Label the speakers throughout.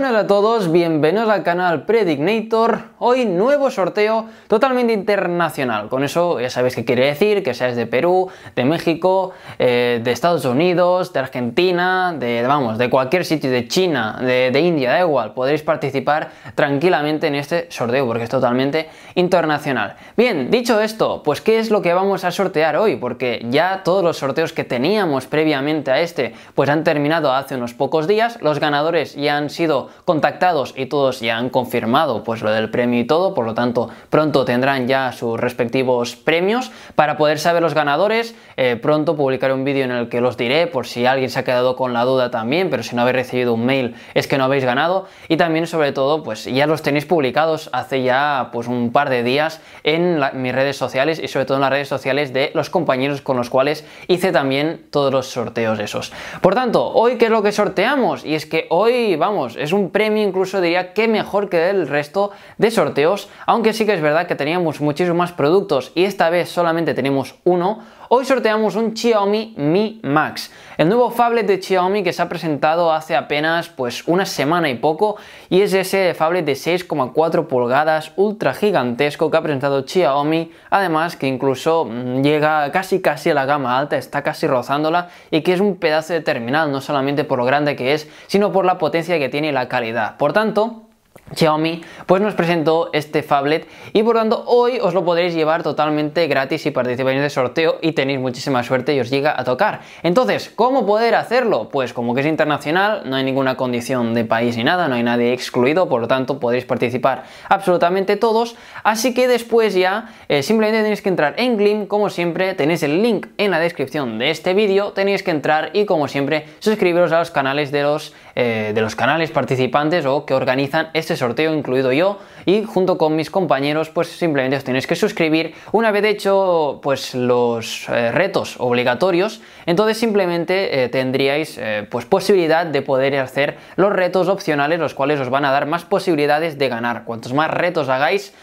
Speaker 1: Buenas a todos, bienvenidos al canal Predignator Hoy nuevo sorteo totalmente internacional. Con eso ya sabéis qué quiere decir, que seas de Perú, de México, eh, de Estados Unidos, de Argentina, de vamos, de cualquier sitio, de China, de, de India, da igual. Podréis participar tranquilamente en este sorteo porque es totalmente internacional. Bien, dicho esto, pues qué es lo que vamos a sortear hoy, porque ya todos los sorteos que teníamos previamente a este, pues han terminado hace unos pocos días. Los ganadores ya han sido contactados y todos ya han confirmado pues lo del premio y todo, por lo tanto pronto tendrán ya sus respectivos premios. Para poder saber los ganadores, eh, pronto publicaré un vídeo en el que los diré por si alguien se ha quedado con la duda también, pero si no habéis recibido un mail es que no habéis ganado. Y también sobre todo pues ya los tenéis publicados hace ya pues un par de días en mis redes sociales y sobre todo en las redes sociales de los compañeros con los cuales hice también todos los sorteos esos. Por tanto, hoy qué es lo que sorteamos y es que hoy vamos, es un premio, incluso diría que mejor que el resto de sorteos, aunque sí que es verdad que teníamos muchísimos más productos y esta vez solamente tenemos uno, Hoy sorteamos un Xiaomi Mi Max, el nuevo phablet de Xiaomi que se ha presentado hace apenas pues una semana y poco y es ese phablet de 6,4 pulgadas ultra gigantesco que ha presentado Xiaomi, además que incluso mm, llega casi casi a la gama alta, está casi rozándola y que es un pedazo de terminal no solamente por lo grande que es, sino por la potencia que tiene y la calidad. Por tanto, Xiaomi pues nos presentó este phablet y por tanto hoy os lo podréis llevar totalmente gratis si participáis de este sorteo y tenéis muchísima suerte y os llega a tocar. Entonces, ¿cómo poder hacerlo? Pues como que es internacional, no hay ninguna condición de país ni nada, no hay nadie excluido, por lo tanto podéis participar absolutamente todos, así que después ya eh, simplemente tenéis que entrar en Glim, como siempre tenéis el link en la descripción de este vídeo, tenéis que entrar y como siempre suscribiros a los canales de los, eh, de los canales participantes o que organizan este sorteo, incluido yo, y junto con mis compañeros, pues simplemente os tenéis que suscribir. Una vez hecho, pues los eh, retos obligatorios, entonces simplemente eh, tendríais eh, pues posibilidad de poder hacer los retos opcionales, los cuales os van a dar más posibilidades de ganar. Cuantos más retos hagáis,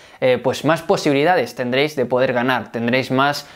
Speaker 1: pues más posibilidades tendréis de poder ganar, tendréis más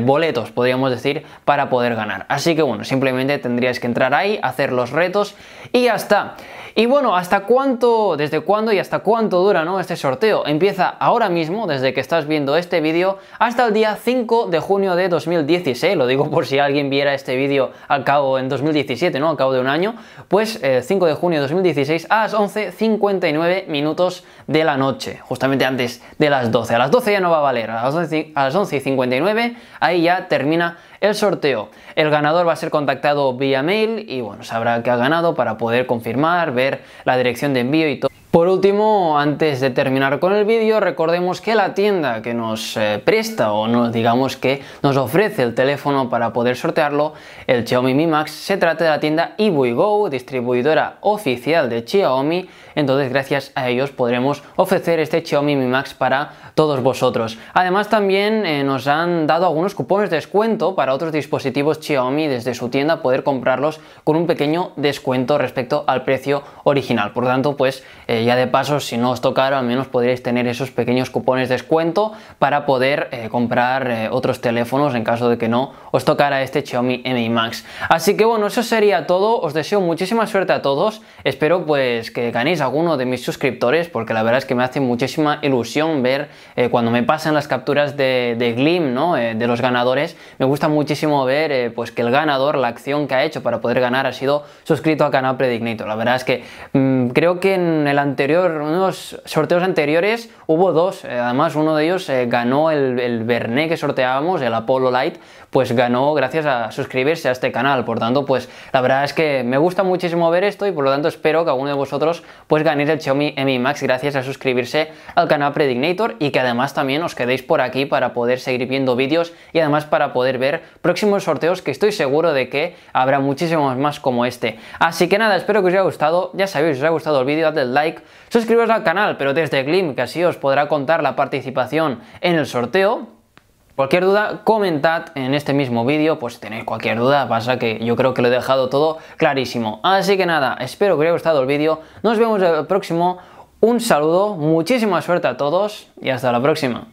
Speaker 1: boletos, podríamos decir, para poder ganar. Así que bueno, simplemente tendríais que entrar ahí, hacer los retos y ya está. Y bueno, ¿hasta cuánto, desde cuándo y hasta cuánto dura ¿no? este sorteo? Empieza ahora mismo, desde que estás viendo este vídeo, hasta el día 5 de junio de 2016, lo digo por si alguien viera este vídeo al cabo en 2017, ¿no? Al cabo de un año, pues 5 eh, de junio de 2016 a las 11.59 minutos de la noche, justamente antes de las 12. A las 12 ya no va a valer, a las 11.59 ahí ya termina el sorteo. El ganador va a ser contactado vía mail y bueno, sabrá que ha ganado para poder confirmar, ver la dirección de envío y todo por último, antes de terminar con el vídeo, recordemos que la tienda que nos eh, presta o nos digamos que nos ofrece el teléfono para poder sortearlo, el Xiaomi Mi Max, se trata de la tienda Go, distribuidora oficial de Xiaomi, entonces gracias a ellos podremos ofrecer este Xiaomi Mi Max para todos vosotros. Además también eh, nos han dado algunos cupones de descuento para otros dispositivos Xiaomi desde su tienda poder comprarlos con un pequeño descuento respecto al precio original. Por tanto, pues eh, eh, ya de paso, si no os tocara, al menos podréis tener esos pequeños cupones de descuento para poder eh, comprar eh, otros teléfonos en caso de que no os tocara este Xiaomi Mi Max. Así que bueno, eso sería todo. Os deseo muchísima suerte a todos. Espero pues que ganéis alguno de mis suscriptores porque la verdad es que me hace muchísima ilusión ver cuando me pasan las capturas de, Glim, ¿no? de los ganadores. Me gusta muchísimo ver pues que el ganador, la acción que ha hecho para poder ganar ha sido suscrito al canal predignito La verdad es que mm, creo que en el anterior, unos sorteos anteriores hubo dos, eh, además uno de ellos eh, ganó el, el Bernet que sorteábamos, el Apollo Light, pues ganó gracias a suscribirse a este canal, por tanto pues la verdad es que me gusta muchísimo ver esto y por lo tanto espero que alguno de vosotros pues ganéis el Xiaomi Mi Max gracias a suscribirse al canal Predignator y que además también os quedéis por aquí para poder seguir viendo vídeos y además para poder ver próximos sorteos que estoy seguro de que habrá muchísimos más como este. Así que nada, espero que os haya gustado, ya sabéis, si os ha gustado el vídeo, dadle like, suscribiros al canal, pero desde Glim, que así os podrá contar la participación en el sorteo. Cualquier duda, comentad en este mismo vídeo, pues si tenéis cualquier duda, pasa que yo creo que lo he dejado todo clarísimo. Así que nada, espero que os haya gustado el vídeo, nos vemos el próximo, un saludo, muchísima suerte a todos y hasta la próxima.